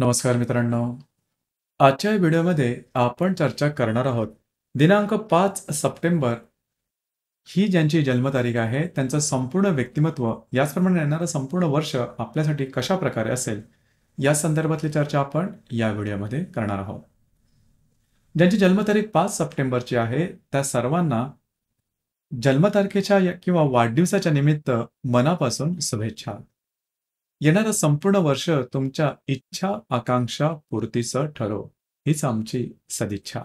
नमस्कार मित्रांनो आजच्या व्हिडिओमध्ये आपण चर्चा करणार आहोत दिनांक पाच सप्टेंबर ही ज्यांची जन्मतारीख आहे त्यांचं संपूर्ण व्यक्तिमत्व याचप्रमाणे येणारं संपूर्ण वर्ष आपल्यासाठी कशा प्रकारे असेल या संदर्भातली चर्चा आपण या व्हिडिओमध्ये करणार आहोत ज्यांची जन्मतारीख पाच सप्टेंबरची आहे त्या सर्वांना जन्मतारखेच्या किंवा वाढदिवसाच्या निमित्त मनापासून शुभेच्छा येणारं संपूर्ण वर्ष तुमच्या इच्छा आकांक्षा पूर्तीचं ठरो हीच आमची सदिच्छा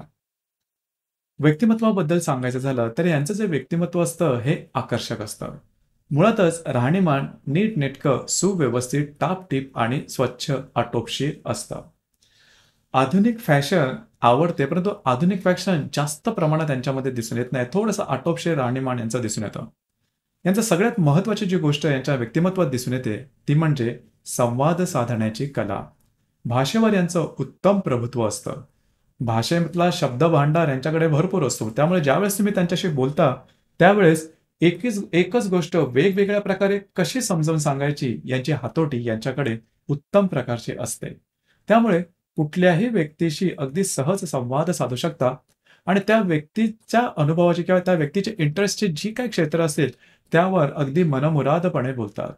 व्यक्तिमत्वाबद्दल सांगायचं झालं तर यांचं जे व्यक्तिमत्व असतं हे आकर्षक असतं मुळातच राहणीमान नीटनेटकं सुव्यवस्थित टापटीप आणि स्वच्छ आटोपशीर असतं आधुनिक फॅशन आवडते परंतु आधुनिक फॅशन जास्त प्रमाणात त्यांच्यामध्ये दिसून येत नाही थोडंसं आटोपशीर राहणीमान यांचं दिसून येतं यांचं सगळ्यात महत्वाची जी गोष्ट यांच्या व्यक्तिमत्वात दिसून येते ती म्हणजे संवाद साधण्याची कला भाषेवर यांचं उत्तम प्रभुत्व असतं भाषेतला शब्द भांडार यांच्याकडे भरपूर असतो त्यामुळे ज्यावेळेस तुम्ही त्यांच्याशी बोलता त्यावेळेस एकच एकच गोष्ट वेगवेगळ्या प्रकारे कशी समजावून सांगायची यांची हातोटी यांच्याकडे उत्तम प्रकारची असते त्यामुळे कुठल्याही व्यक्तीशी अगदी सहज संवाद साधू शकता आणि त्या व्यक्तीच्या अनुभवाची किंवा त्या व्यक्तीच्या इंटरेस्टची जी काही क्षेत्र असेल त्यावर अगदी मनमुरादपणे बोलतात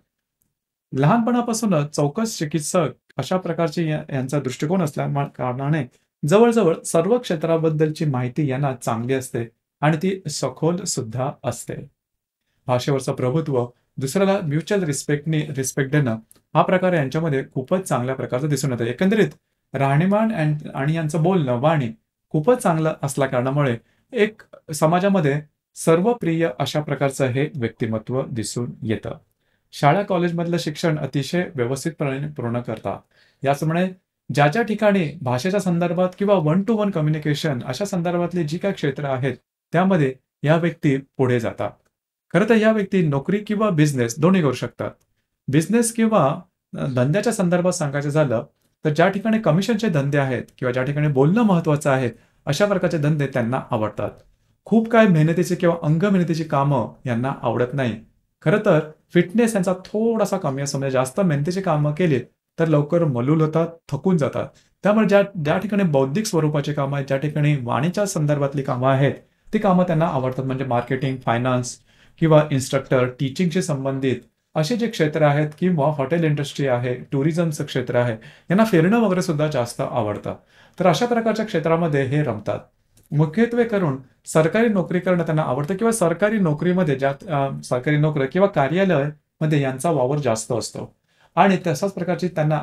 लहानपणापासूनच चौकस चिकित्सक अशा प्रकारचे यांचा दृष्टिकोन असल्या कारणाने जवळजवळ सर्व क्षेत्राबद्दलची माहिती यांना चांगली असते आणि ती सखोल सुद्धा असते भाषेवरचं प्रभुत्व दुसऱ्याला म्युच्युअल रिस्पेक्टने रिस्पेक्ट देणं हा प्रकार यांच्यामध्ये खूपच चांगल्या प्रकारचं दिसून येतं एकंदरीत राहणीमान आणि यांचं बोलणं वाणी खूपच चांगलं असल्या कारणामुळे एक समाजामध्ये सर्वप्रिय अशा प्रकारचं हे व्यक्तिमत्व दिसून येतं शाळा कॉलेजमधलं शिक्षण अतिशय व्यवस्थितपणे पूर्ण करता याचमुळे ज्या ज्या ठिकाणी भाषेच्या संदर्भात किंवा वन टू वन कम्युनिकेशन अशा संदर्भातली जी काय क्षेत्र आहेत त्यामध्ये या व्यक्ती पुढे जातात खरं तर या व्यक्ती नोकरी किंवा बिझनेस दोन्ही करू शकतात बिझनेस किंवा धंद्याच्या संदर्भात सांगायचं झालं तर ज्या ठिकाणी कमिशनचे धंदे आहेत किंवा ज्या ठिकाणी बोलणं महत्वाचं आहे अशा प्रकारचे धंदे त्यांना आवडतात खूप काय मेहनतीचे किंवा अंग मेहनतीची कामं यांना आवडत नाही खरं तर फिटनेस यांचा थोडासा कमी असतो म्हणजे जास्त मेहनतीची कामं केली तर लवकर मलूल होतात थकून जातात त्यामुळे ज्या ज्या ठिकाणी बौद्धिक स्वरूपाची कामं आहेत ज्या ठिकाणी वाणीच्या संदर्भातली कामं आहेत ती कामं त्यांना आवडतात म्हणजे मार्केटिंग फायनान्स किंवा इन्स्ट्रक्टर टीचिंगशी संबंधित असे जे क्षेत्र आहेत किंवा हॉटेल इंडस्ट्री आहे टुरिझमचं क्षेत्र आहे यांना फिरणं वगैरे सुद्धा जास्त आवडतं तर अशा प्रकारच्या क्षेत्रामध्ये हे रमतात मुख्यत्वे करून सरकारी नोकरी करणं त्यांना आवडतं किंवा सरकारी नोकरीमध्ये ज्या सरकारी नोकरी किंवा कार्यालय मध्ये यांचा वावर जास्त असतो आणि तशाच प्रकारची त्यांना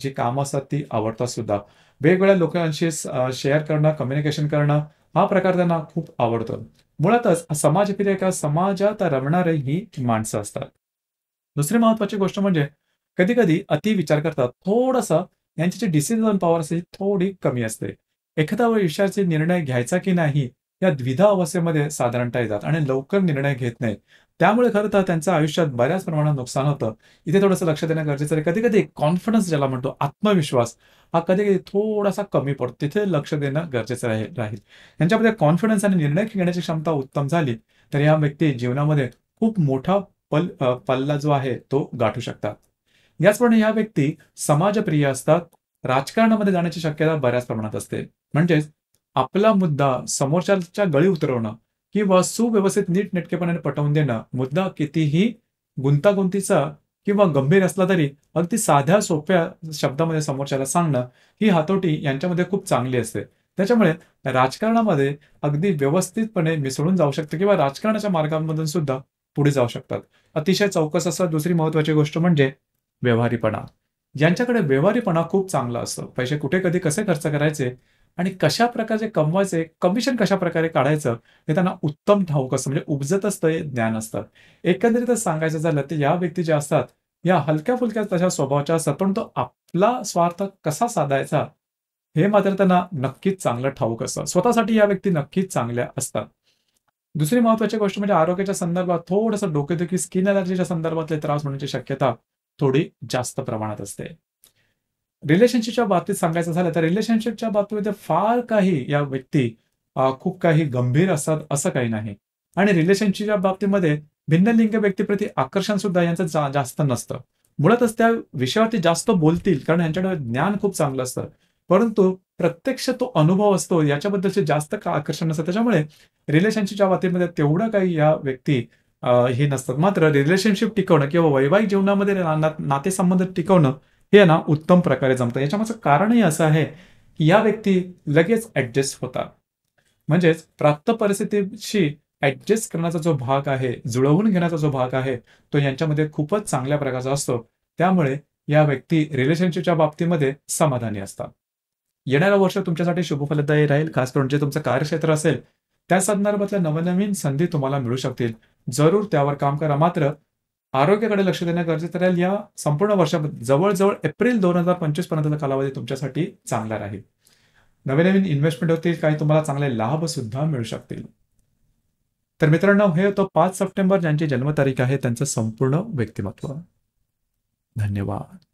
जी कामं असतात ती आवडतात सुद्धा वेगवेगळ्या लोकांशी शेअर करणं कम्युनिकेशन करणं हा प्रकार त्यांना खूप आवडतो मुळातच समाजप्रिय समाजात रमणारे ही माणसं असतात दुसरी महत्वाची गोष्ट म्हणजे कधी कधी अति विचार करतात थोडस यांची जी डिसिजन पॉवर असते थोडी कमी असते एखादा विषयाचे निर्णय घ्यायचा की नाही या द्विधा अवस्थेमध्ये साधारणतः येतात आणि लवकर निर्णय घेत नाहीत त्यामुळे खरं तर त्यांच्या आयुष्यात बऱ्याच प्रमाणात नुकसान होतं इथे थोडंसं लक्ष देणं गरजेचं आहे कधी कधी कॉन्फिडन्स ज्याला म्हणतो आत्मविश्वास हा कधी कधी थोडासा कमी पडतो तिथे लक्ष देणं गरजेचं राहील राहील यांच्यामध्ये कॉन्फिडन्स आणि निर्णय घेण्याची क्षमता उत्तम झाली तर या व्यक्ती जीवनामध्ये खूप मोठा पल पल्ला जो आहे तो गाठू शकतात याचप्रमाणे या व्यक्ती समाजप्रिय असतात राजकारणामध्ये जाण्याची शक्यता बऱ्याच प्रमाणात असते म्हणजेच आपला मुद्दा समोरच्याच्या गळी उतरवणं किंवा सुव्यवस्थित नीट नेटकेपणाने पटवून देणं मुद्दा कितीही गुंतागुंतीचा किंवा गंभीर असला तरी अगदी साध्या सोप्या शब्दामध्ये समोरच्याला सांगणं ही हातोटी यांच्यामध्ये खूप चांगली असते त्याच्यामुळे राजकारणामध्ये अगदी व्यवस्थितपणे मिसळून जाऊ शकतं किंवा राजकारणाच्या मार्गांमधून सुद्धा पुढे जाऊ शकतात अतिशय चौकस असा दुसरी महत्वाची गोष्ट म्हणजे व्यवहारीपणा ज्यांच्याकडे व्यवहारीपणा खूप चांगला असतो पैसे कुठे कधी कसे खर्च करायचे आणि कशा प्रकारचे कमवायचे कमिशन कशा प्रकारे काढायचं हे त्यांना उत्तम ठाऊक असतं म्हणजे उपजत असतं हे ज्ञान असतं एकंदरीत सांगायचं झालं तर या व्यक्ती ज्या असतात या हलक्या फुलक्या तशा स्वभावाच्या असतात पण तो आपला स्वार्थ कसा साधायचा हे मात्र त्यांना नक्कीच चांगलं ठाऊक असतं स्वतःसाठी या व्यक्ती नक्कीच चांगल्या असतात दुसरी महत्वाची गोष्ट म्हणजे आरोग्याच्या संदर्भात थोडंसं डोकेदुखी स्किन अलर्जीच्या संदर्भातले त्रास होण्याची शक्यता थोडी जास्त प्रमाणात असते रिलेशनशिपच्या बाबतीत सांगायचं झालं तर रिलेशनशिपच्या बाबतीमध्ये फार काही या व्यक्ती खूप काही गंभीर असतात असं काही नाही आणि रिलेशनशिपच्या बाबतीमध्ये भिन्न लिंग व्यक्तीप्रती आकर्षण सुद्धा यांचं जा, जास्त नसतं मुळातच त्या विषयावरती जास्त बोलतील कारण यांच्याकडे ज्ञान खूप चांगलं असतं परंतु प्रत्यक्ष तो अनुभव असतो याच्याबद्दलचे जास्त का आकर्षण असतं त्याच्यामुळे रिलेशनशिपच्या बाबतीमध्ये तेवढं काही या व्यक्ती हे नसतात मात्र रिलेशनशिप टिकवणं किंवा वैवाहिक जीवनामध्ये नातेसंबंध टिकवणं हे ना उत्तम प्रकारे जमतं याच्यामागचं कारणही असं आहे की या व्यक्ती लगेच ऍडजस्ट होतात म्हणजेच प्राप्त परिस्थितीशी ऍडजस्ट करण्याचा जो भाग आहे जुळवून घेण्याचा जो भाग आहे तो यांच्यामध्ये खूपच चांगल्या प्रकारचा असतो त्यामुळे या व्यक्ती रिलेशनशिपच्या बाबतीमध्ये समाधानी असतात येणाऱ्या वर्ष तुमच्यासाठी शुभफलदायी राहील खास करून जे तुमचं कार्यक्षेत्र असेल त्या संदर्भातल्या नवनवीन संधी तुम्हाला मिळू शकतील जरूर त्यावर काम करा मात्र आरोग्याकडे लक्ष देणं गरजेचं राहील या संपूर्ण वर्षामध्ये जवळजवळ एप्रिल दोन हजार पंचवीस पर्यंतचा कालावधी तुमच्यासाठी चांगला राहील नवीन नवीन इन्व्हेस्टमेंट होतील काही तुम्हाला चांगले लाभ सुद्धा मिळू शकतील तर मित्रांनो हे होतं पाच सप्टेंबर ज्यांची जन्मतारीख आहे त्यांचं संपूर्ण व्यक्तिमत्व धन्यवाद